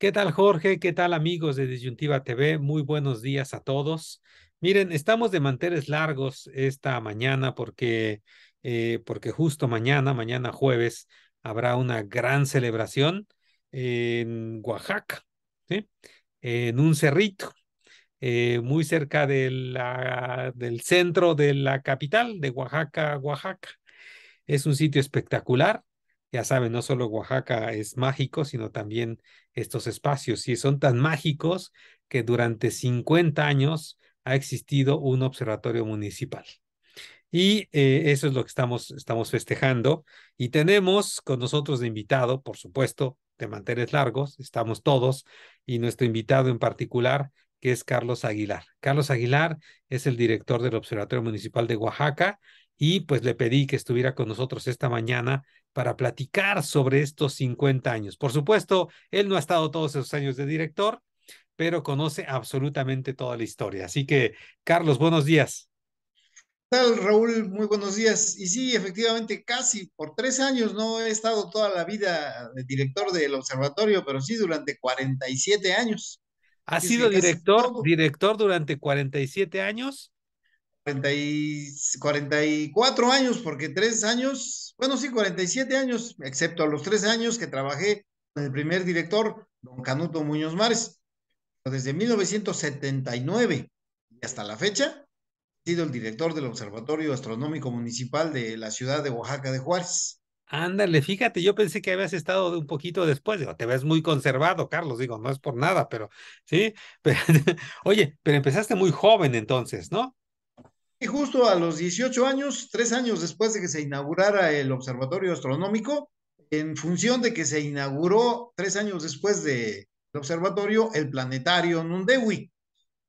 ¿Qué tal Jorge? ¿Qué tal amigos de Disyuntiva TV? Muy buenos días a todos. Miren, estamos de manteles largos esta mañana porque, eh, porque justo mañana, mañana jueves, habrá una gran celebración en Oaxaca, ¿sí? en un cerrito, eh, muy cerca de la, del centro de la capital de Oaxaca, Oaxaca. Es un sitio espectacular. Ya saben, no solo Oaxaca es mágico, sino también estos espacios si son tan mágicos que durante 50 años ha existido un observatorio municipal. Y eh, eso es lo que estamos, estamos festejando. Y tenemos con nosotros de invitado, por supuesto, de manteles largos, estamos todos, y nuestro invitado en particular, que es Carlos Aguilar. Carlos Aguilar es el director del Observatorio Municipal de Oaxaca y pues le pedí que estuviera con nosotros esta mañana para platicar sobre estos 50 años. Por supuesto, él no ha estado todos esos años de director, pero conoce absolutamente toda la historia. Así que, Carlos, buenos días. ¿Qué tal, Raúl? Muy buenos días. Y sí, efectivamente, casi por tres años no he estado toda la vida de director del observatorio, pero sí durante 47 años. ¿Ha sido director, director durante 47 años? y 44 años, porque tres años, bueno, sí, 47 años, excepto a los tres años que trabajé con el primer director, don Canuto Muñoz Mares. Desde 1979 y hasta la fecha, he sido el director del Observatorio Astronómico Municipal de la ciudad de Oaxaca de Juárez. Ándale, fíjate, yo pensé que habías estado un poquito después, te ves muy conservado, Carlos, digo, no es por nada, pero sí, pero, oye, pero empezaste muy joven entonces, ¿no? Y justo a los 18 años, tres años después de que se inaugurara el Observatorio Astronómico, en función de que se inauguró tres años después del observatorio, el planetario Nundewi.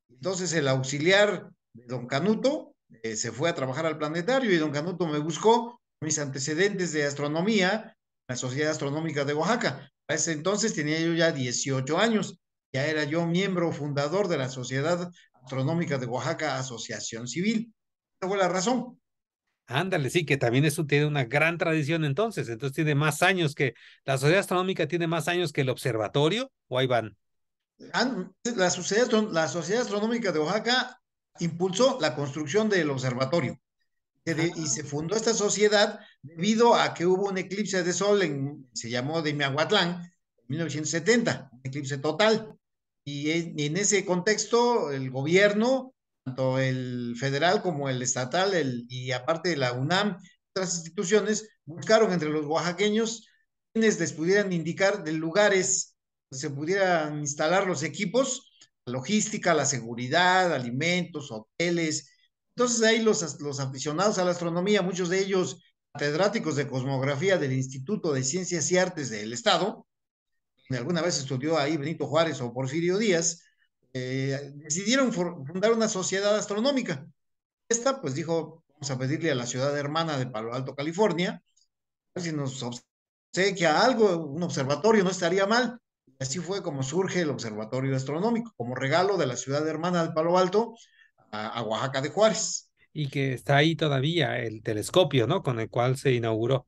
Entonces el auxiliar de don Canuto eh, se fue a trabajar al planetario y don Canuto me buscó mis antecedentes de astronomía, la Sociedad Astronómica de Oaxaca. A ese entonces tenía yo ya 18 años, ya era yo miembro fundador de la Sociedad Astronómica de Oaxaca Asociación Civil fue la razón. Ándale, sí, que también eso tiene una gran tradición entonces, entonces tiene más años que, la Sociedad Astronómica tiene más años que el observatorio, o ahí van. Ah, la Sociedad, la Sociedad Astronómica de Oaxaca impulsó la construcción del observatorio y, ah. se fundó esta sociedad debido a que hubo un eclipse de sol, en, se llamó de Miahuatlán, en 1970, un eclipse total. y en ese contexto el gobierno tanto el federal como el estatal y aparte de la UNAM, otras instituciones, buscaron entre los oaxaqueños quienes les pudieran indicar de lugares donde se pudieran instalar los equipos, la logística, la seguridad, alimentos, hoteles. Entonces ahí los, los aficionados a la astronomía, muchos de ellos catedráticos de cosmografía del Instituto de Ciencias y Artes del Estado, alguna vez estudió ahí Benito Juárez o Porfirio Díaz, eh, decidieron fundar una sociedad astronómica. Esta, pues dijo, vamos a pedirle a la ciudad hermana de Palo Alto, California, si nos que a algo, un observatorio, no estaría mal. Así fue como surge el Observatorio Astronómico, como regalo de la ciudad hermana de Palo Alto a, Oaxaca de Juárez. Y que está ahí todavía el telescopio, ¿no? Con el cual se inauguró.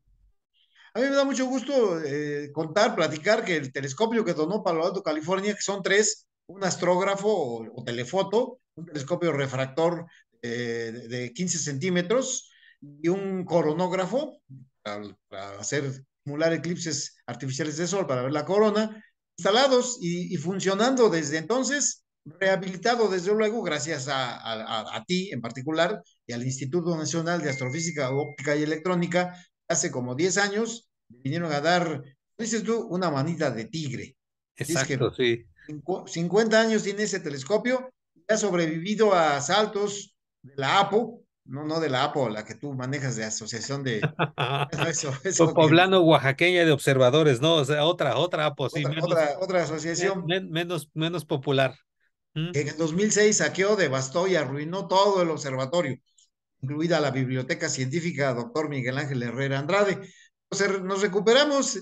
A mí me da mucho gusto eh, contar, platicar que el telescopio que donó Palo Alto, California, que son tres, un astrógrafo o, telefoto, un telescopio refractor eh, de 15 centímetros y un coronógrafo para, hacer simular eclipses artificiales de sol para ver la corona, instalados y, funcionando desde entonces, rehabilitado desde luego gracias a, a, ti en particular y al Instituto Nacional de Astrofísica, Óptica y Electrónica, hace como 10 años vinieron a dar dices tú, una manita de tigre. Exacto, sí. 50 años tiene ese telescopio y ha sobrevivido a asaltos de la APO, no, no de la APO, la que tú manejas de asociación de... Pues poblano Oaxaqueña de observadores, ¿no? O sea, otra, otra APO, sí. Otra, otra, asociación. menos, menos popular. ¿Mm? En 2006 saqueó, devastó y arruinó todo el observatorio, incluida la biblioteca científica doctor Miguel Ángel Herrera Andrade. Nos recuperamos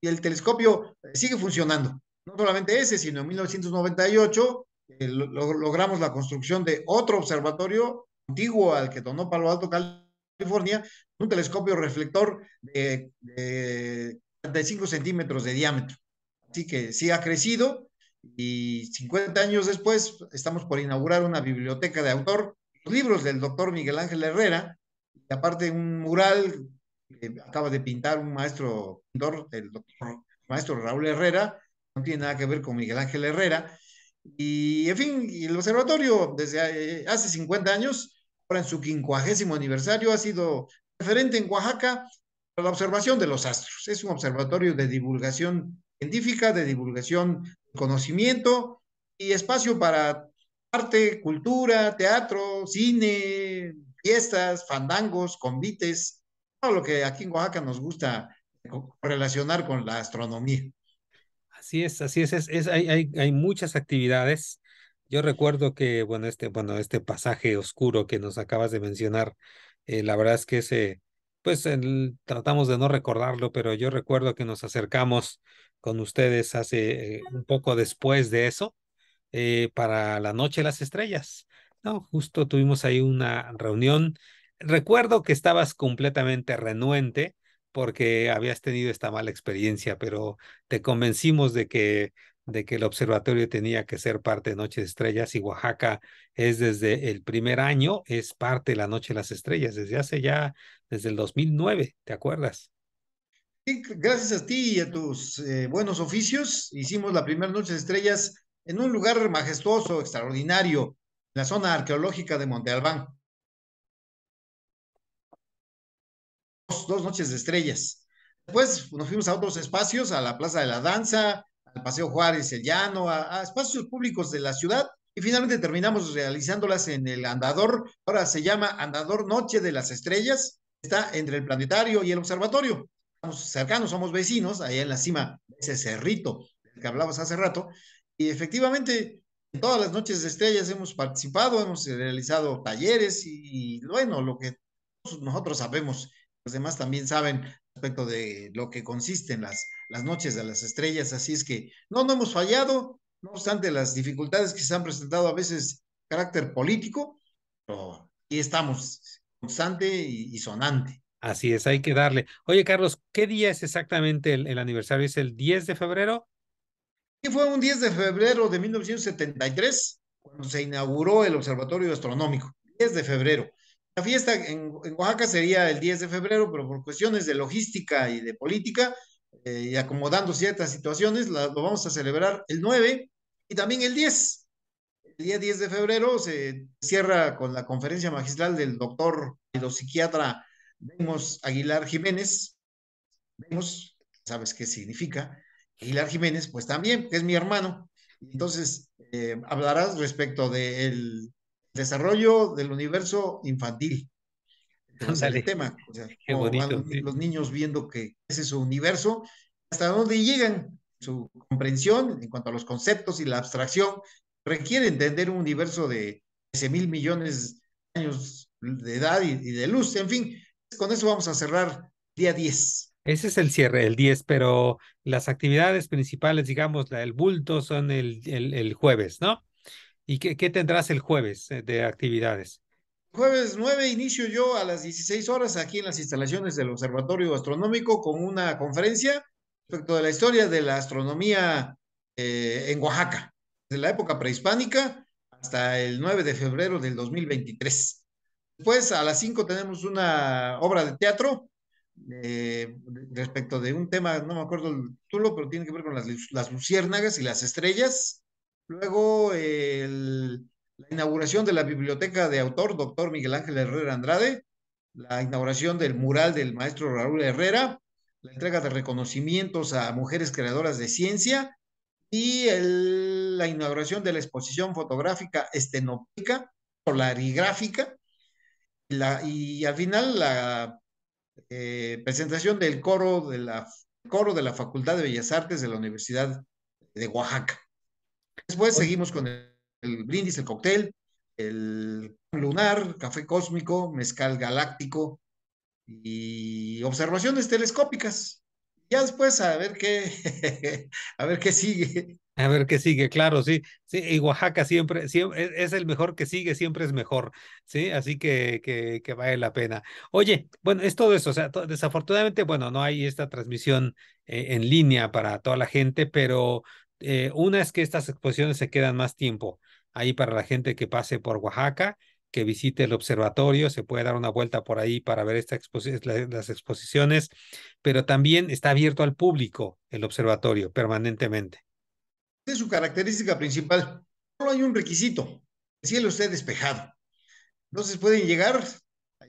y el telescopio eh, sigue funcionando. No solamente ese, sino en 1998 eh, logramos la construcción de otro observatorio antiguo al que donó Palo Alto, California, un telescopio reflector de, de 35 centímetros de diámetro. Así que sí ha crecido y 50 años después estamos por inaugurar una biblioteca de autor, los libros del doctor Miguel Ángel Herrera, y aparte un mural que acaba de pintar un maestro el doctor maestro Raúl Herrera, no tiene nada que ver con Miguel Ángel Herrera. Y, en fin, el observatorio desde eh, hace 50 años, ahora en su quincuagésimo aniversario, ha sido referente en Oaxaca para la observación de los astros. Es un observatorio de divulgación científica, de divulgación de conocimiento y espacio para arte, cultura, teatro, cine, fiestas, fandangos, convites, todo lo que aquí en Oaxaca nos gusta relacionar con la astronomía. Así es, así es, es, hay, hay, muchas actividades. Yo recuerdo que, bueno, este, bueno, este pasaje oscuro que nos acabas de mencionar, eh, la verdad es que ese, pues tratamos de no recordarlo, pero yo recuerdo que nos acercamos con ustedes hace eh, un poco después de eso, eh, para la Noche de las Estrellas. No, justo tuvimos ahí una reunión. Recuerdo que estabas completamente renuente porque habías tenido esta mala experiencia, pero te convencimos de que, de que el observatorio tenía que ser parte de Noche de Estrellas y Oaxaca es desde el primer año, es parte de la Noche de las Estrellas, desde hace ya, desde el 2009, ¿te acuerdas? Sí, gracias a ti y a tus eh, buenos oficios, hicimos la primera Noche de Estrellas en un lugar majestuoso, extraordinario, la zona arqueológica de Monte Albán. dos noches de estrellas. Después nos fuimos a otros espacios, a la Plaza de la Danza, al Paseo Juárez, el Llano, a, espacios públicos de la ciudad y finalmente terminamos realizándolas en el andador, ahora se llama Andador Noche de las Estrellas, está entre el planetario y el observatorio. Estamos cercanos, somos vecinos, ahí en la cima ese cerrito del que hablabas hace rato, y efectivamente todas las noches de estrellas hemos participado, hemos realizado talleres y, y bueno, lo que nosotros sabemos los demás también saben respecto de lo que consisten las, las noches de las estrellas, así es que no, no hemos fallado, no obstante las dificultades que se han presentado a veces carácter político, pero aquí estamos constante y, sonante. Así es, hay que darle. Oye, Carlos, ¿qué día es exactamente el, el aniversario? ¿Es el 10 de febrero? Sí, fue un 10 de febrero de 1973 cuando se inauguró el Observatorio Astronómico, 10 de febrero. La fiesta en, Oaxaca sería el 10 de febrero, pero por cuestiones de logística y de política eh, y acomodando ciertas situaciones, lo vamos a celebrar el 9 y también el 10. El día 10 de febrero se cierra con la conferencia magistral del doctor y psiquiatra Vemos Aguilar Jiménez. vemos, sabes qué significa. Aguilar Jiménez, pues también, que es mi hermano. Entonces, eh, hablarás respecto del desarrollo del universo infantil. el tema, o los niños viendo que ese es su universo, hasta dónde llegan su comprensión en cuanto a los conceptos y la abstracción, requiere entender un universo de 13 mil millones de años de edad y, de luz, en fin, con eso vamos a cerrar día 10. Ese es el cierre, el 10, pero las actividades principales, digamos, la, del bulto son el, el jueves, ¿no? ¿Y qué, qué tendrás el jueves eh, de actividades? Jueves 9 inicio yo a las 16 horas aquí en las instalaciones del Observatorio Astronómico con una conferencia respecto de la historia de la astronomía eh, en Oaxaca, desde la época prehispánica hasta el 9 de febrero del 2023. Después a las 5 tenemos una obra de teatro eh, respecto de un tema, no me acuerdo el título, pero tiene que ver con las, las luciérnagas y las estrellas. Luego la inauguración de la biblioteca de autor, doctor Miguel Ángel Herrera Andrade, la inauguración del mural del maestro Raúl Herrera, la entrega de reconocimientos a mujeres creadoras de ciencia y la inauguración de la exposición fotográfica estenópica, polarigráfica, y al final la eh, presentación del coro de, coro de la Facultad de Bellas Artes de la Universidad de Oaxaca. Después seguimos con el, brindis, el cóctel, el lunar, café cósmico, mezcal galáctico y observaciones telescópicas. Ya después a ver qué, a ver qué sigue. A ver qué sigue, claro, sí, sí, y Oaxaca siempre, siempre e, es, el mejor que sigue, siempre es mejor, sí, así que, que, que, vale la pena. Oye, bueno, es todo eso, o sea, desafortunadamente, bueno, no hay esta transmisión eh, en línea para toda la gente, pero eh, una es que estas exposiciones se quedan más tiempo ahí para la gente que pase por Oaxaca, que visite el observatorio, se puede dar una vuelta por ahí para ver las exposiciones, pero también está abierto al público el observatorio permanentemente. Es su característica principal. Solo hay un requisito, el cielo esté despejado. Entonces pueden llegar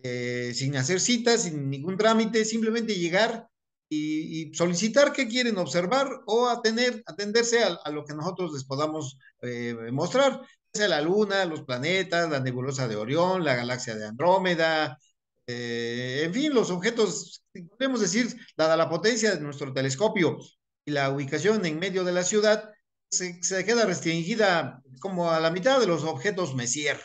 eh, sin hacer citas, sin ningún trámite, simplemente llegar, y, solicitar qué quieren observar o atenderse a, lo que nosotros les podamos eh, mostrar, sea la Luna, los planetas, la nebulosa de Orión, la galaxia de Andrómeda, eh, en fin, los objetos, podemos decir, dada la potencia de nuestro telescopio y la ubicación en medio de la ciudad, se, queda restringida como a la mitad de los objetos Messier.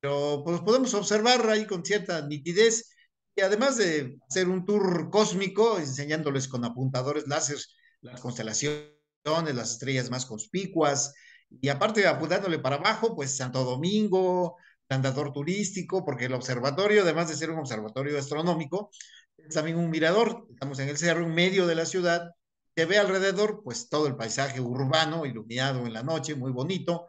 Pero pues, podemos observar ahí con cierta nitidez y además de hacer un tour cósmico, enseñándoles con apuntadores láser las constelaciones, las estrellas más conspicuas, y aparte apuntándole para abajo, pues Santo Domingo, andador turístico, porque el observatorio, además de ser un observatorio astronómico, es también un mirador. Estamos en el cerro, en medio de la ciudad, que ve alrededor, pues todo el paisaje urbano, iluminado en la noche, muy bonito.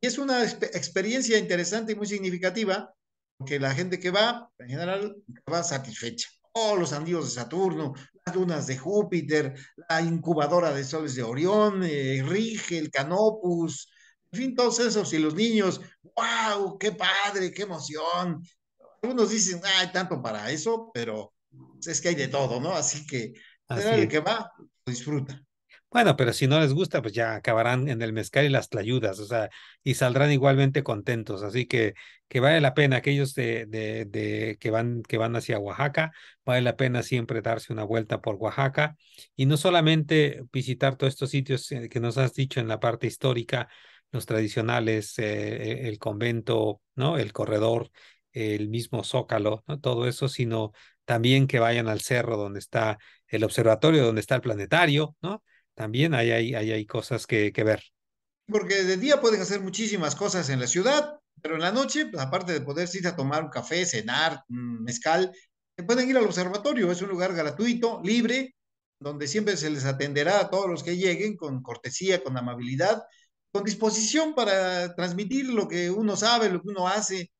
Y es una experiencia interesante y muy significativa porque la gente que va, en general, va satisfecha. todos oh, los anillos de Saturno, las lunas de Júpiter, la incubadora de soles de Orión, eh, Rige, el Canopus, en fin, todos esos. Y los niños, wow, qué padre, qué emoción. Algunos dicen, ay, hay tanto para eso, pero pues, es que hay de todo, ¿no? Así que, el que va, disfruta. Bueno, pero si no les gusta, pues ya acabarán en el mezcal y las tlayudas, o sea, y saldrán igualmente contentos. Así que, que vale la pena aquellos de, de, de, que, van, que van hacia Oaxaca, vale la pena siempre darse una vuelta por Oaxaca y no solamente visitar todos estos sitios eh, que nos has dicho en la parte histórica, los tradicionales, eh, e, el convento, ¿no? El corredor, el mismo zócalo, ¿no? Todo eso, sino también que vayan al cerro donde está el observatorio, donde está el planetario, ¿no? también hay, hay cosas que, que ver. Porque de día pueden hacer muchísimas cosas en la ciudad, pero en la noche, pues, aparte de poder ir a tomar un café, cenar, mezcal, pueden ir al observatorio. Es un lugar gratuito, libre, donde siempre se les atenderá a todos los que lleguen con cortesía, con amabilidad, con disposición para transmitir lo que uno sabe, lo que uno hace,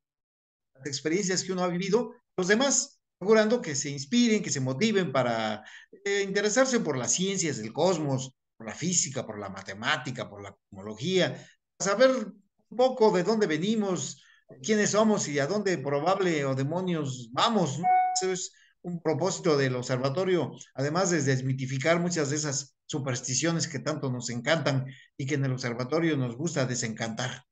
las experiencias que uno ha vivido, los demás procurando que se inspiren, que se motiven para eh, interesarse por las ciencias del cosmos, por la física, por la matemática, por la cosmología, saber un poco de dónde venimos, quiénes somos y a dónde probable o demonios vamos. Eso es un propósito del observatorio, además de desmitificar muchas de esas supersticiones que tanto nos encantan y que en el observatorio nos gusta desencantar.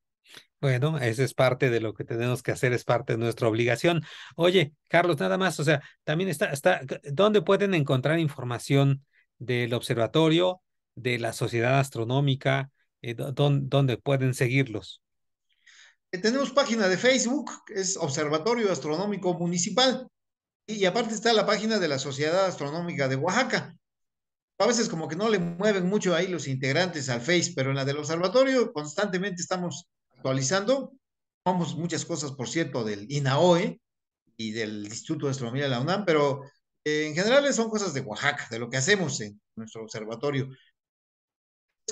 Bueno, eso es parte de lo que tenemos que hacer, es parte de nuestra obligación. Oye, Carlos, nada más, o sea, también está, está, ¿dónde pueden encontrar información del observatorio, de la sociedad astronómica? Eh, ¿dónde, pueden seguirlos? Eh, tenemos página de Facebook, es Observatorio Astronómico Municipal, y, y aparte está la página de la Sociedad Astronómica de Oaxaca. A veces como que no le mueven mucho ahí los integrantes al Face, pero en la del observatorio constantemente estamos actualizando. Vamos muchas cosas, por cierto, del INAOE y del Instituto de Astronomía de la UNAM, pero eh, en general son cosas de Oaxaca, de lo que hacemos en nuestro observatorio.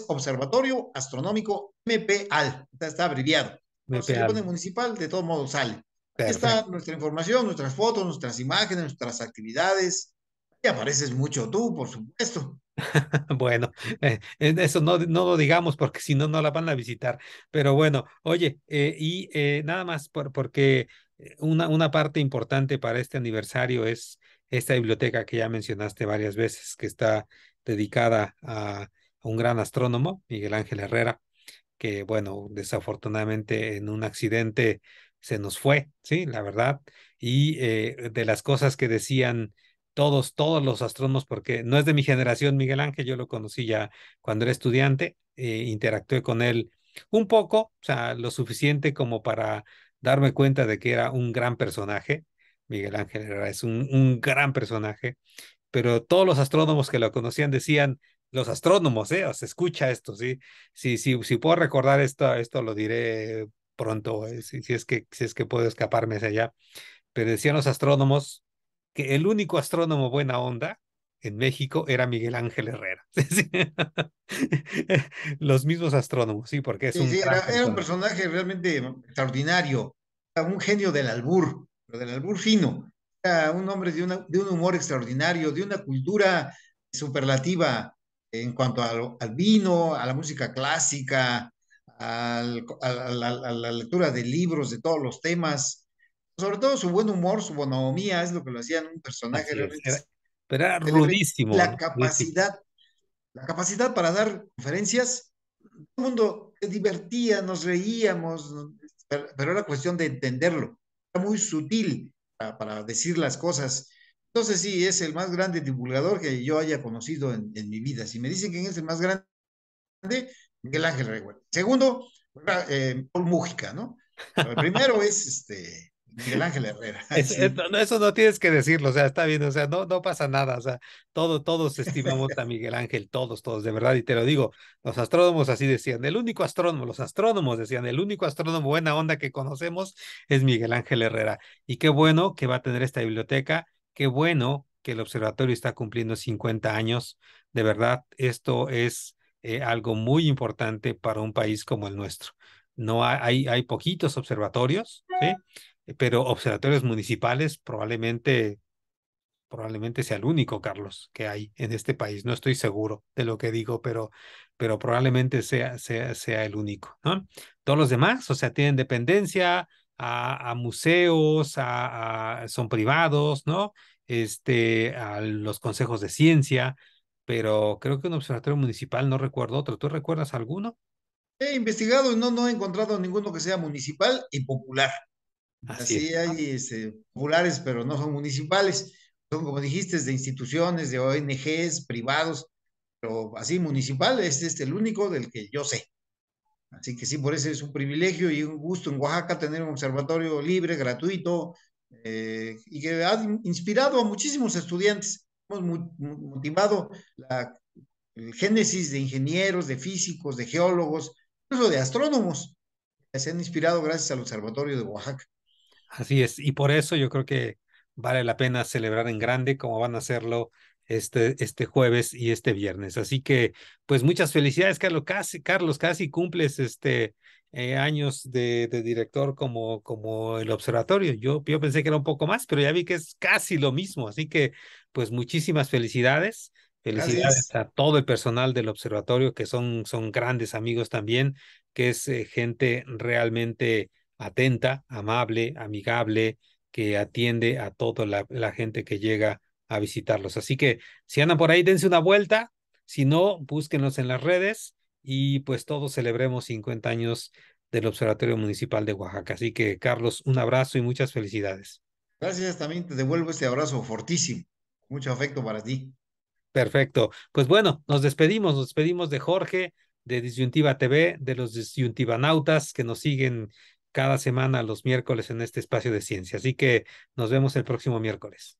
Observatorio Astronómico MPAL, está, abreviado. municipal, de todo modo sale. Aquí Está nuestra información, nuestras fotos, nuestras imágenes, nuestras actividades. Y apareces mucho tú, por supuesto. Bueno, eh, eso no, no, lo digamos porque si no, no la van a visitar. Pero bueno, oye, eh, y eh, nada más porque una, una parte importante para este aniversario es esta biblioteca que ya mencionaste varias veces, que está dedicada a, a un gran astrónomo, Miguel Ángel Herrera, que bueno, desafortunadamente en un accidente se nos fue, sí, la verdad. Y de las cosas que decían todos, todos los astrónomos, porque no es de mi generación Miguel Ángel, yo lo conocí ya cuando era estudiante, eh, interactué con él un poco, o sea, lo suficiente como para darme cuenta de que era un gran personaje. Miguel Ángel es un, gran personaje, pero todos los astrónomos que lo conocían decían, los astrónomos, ¿eh? se escucha esto, ¿sí? Si, si, si puedo recordar esto, esto lo diré pronto, eh, si, si, es que, si es que puedo escaparme hacia allá. Pero decían los astrónomos, que el único astrónomo buena onda en México era Miguel Ángel Herrera. Los mismos astrónomos, sí, porque es un... era, un personaje realmente extraordinario, un genio del albur, del albur fino. un hombre de, un humor extraordinario, de una cultura superlativa en cuanto al, vino, a la música clásica, a la lectura de libros, de todos los temas sobre todo su buen humor, su bonomía, es lo que lo hacían un personaje Era, pero rudísimo. La capacidad, la capacidad para dar conferencias, todo el mundo se divertía, nos reíamos, pero, era cuestión de entenderlo. Era muy sutil para, decir las cosas. Entonces sí, es el más grande divulgador que yo haya conocido en, mi vida. Si me dicen quién es el más grande, Miguel Ángel Segundo, eh, Paul Mújica, ¿no? el primero es este, Miguel Ángel Herrera. eso no tienes que decirlo, o sea, está bien, o sea, no, no pasa nada, o sea, todo, todos estimamos a Miguel Ángel, todos, todos, de verdad, y te lo digo, los astrónomos así decían, el único astrónomo, los astrónomos decían, el único astrónomo buena onda que conocemos es Miguel Ángel Herrera. Y qué bueno que va a tener esta biblioteca, qué bueno que el observatorio está cumpliendo 50 años, de verdad, esto es eh, algo muy importante para un país como el nuestro. No hay, hay poquitos observatorios, ¿sí? Eh, pero observatorios municipales probablemente probablemente sea el único, Carlos, que hay en este país. No estoy seguro de lo que digo, pero, pero probablemente sea, sea, sea el único. ¿no? Todos los demás, o sea, tienen dependencia a, museos, a, son privados, ¿no? Este, a los consejos de ciencia, pero creo que un observatorio municipal no recuerdo otro. ¿Tú recuerdas alguno? He investigado y no, no he encontrado ninguno que sea municipal y popular. Así, hay este, populares, pero no son municipales. Son, como dijiste, de instituciones, de ONGs, privados, pero así municipal este es el único del que yo sé. Así que sí, por eso es un privilegio y un gusto en Oaxaca tener un observatorio libre, gratuito, eh, y que ha inspirado a muchísimos estudiantes. Hemos motivado el génesis de ingenieros, de físicos, de geólogos, incluso de astrónomos, se han inspirado gracias al Observatorio de Oaxaca. Así es, y por eso yo creo que vale la pena celebrar en grande como van a hacerlo este, este jueves y este viernes. Así que, pues muchas felicidades, Carlos. Casi, Carlos, casi cumples este eh, años de, director como, como el observatorio. Yo, yo pensé que era un poco más, pero ya vi que es casi lo mismo. Así que, pues muchísimas felicidades. Felicidades a todo el personal del observatorio, que son, son grandes amigos también, que es eh, gente realmente atenta, amable, amigable, que atiende a toda la, gente que llega a visitarlos. Así que si andan por ahí, dense una vuelta. Si no, búsquenlos en las redes y pues todos celebremos 50 años del Observatorio Municipal de Oaxaca. Así que, Carlos, un abrazo y muchas felicidades. Gracias, también te devuelvo este abrazo fortísimo. Mucho afecto para ti. Perfecto. Pues bueno, nos despedimos, nos despedimos de Jorge, de Disyuntiva TV, de los Disyuntivanautas que nos siguen cada semana los miércoles en este espacio de ciencia. Así que nos vemos el próximo miércoles.